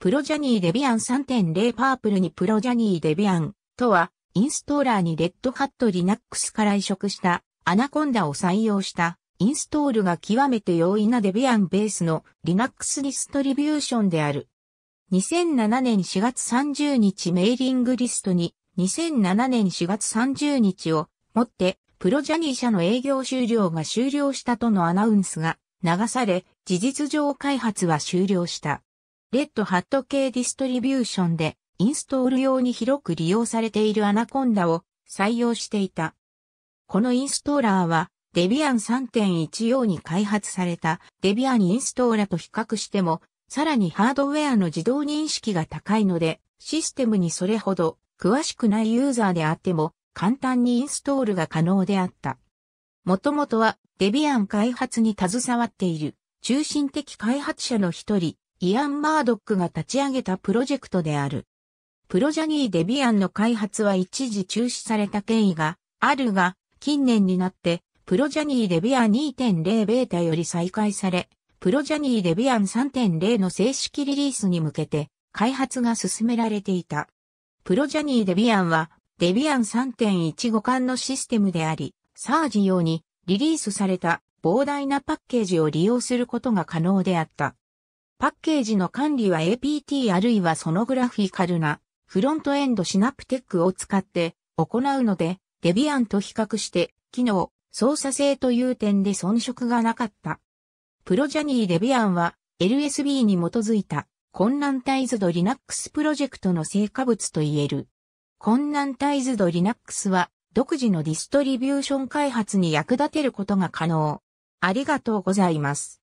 プロジャニーデビアン3.0パープルにプロジャニーデビアンとは、インストーラーにレッドハットリナックスから移植したアナコンダを採用したインストールが極めて容易なデビアンベースのリナックスディストリビューションである。2007年4月30日メーリングリストに2007年4月30日をもってプロジャニー社の営業終了が終了したとのアナウンスが流され事実上開発は終了した。レッドハット系ディストリビューションでインストール用に広く利用されているアナコンダを採用していた。このインストーラーはデビアン3.1用に開発されたデビアンインストーラと比較してもさらにハードウェアの自動認識が高いのでシステムにそれほど詳しくないユーザーであっても簡単にインストールが可能であった。もともとはデビアン開発に携わっている中心的開発者の一人イアン・マードックが立ち上げたプロジェクトである。プロジャニー・デビアンの開発は一時中止された経緯があるが、近年になって、プロジャニー・デビアン2.0ベータより再開され、プロジャニー・デビアン3.0の正式リリースに向けて、開発が進められていた。プロジャニー・デビアンは、デビアン3.15巻のシステムであり、サージ用にリリースされた膨大なパッケージを利用することが可能であった。パッケージの管理は APT あるいはそのグラフィカルなフロントエンドシナプテックを使って行うので、デビアンと比較して機能、操作性という点で遜色がなかった。プロジャニーデビアンは LSB に基づいた困難タイズドリナックスプロジェクトの成果物と言える。困難タイズドリナックスは独自のディストリビューション開発に役立てることが可能。ありがとうございます。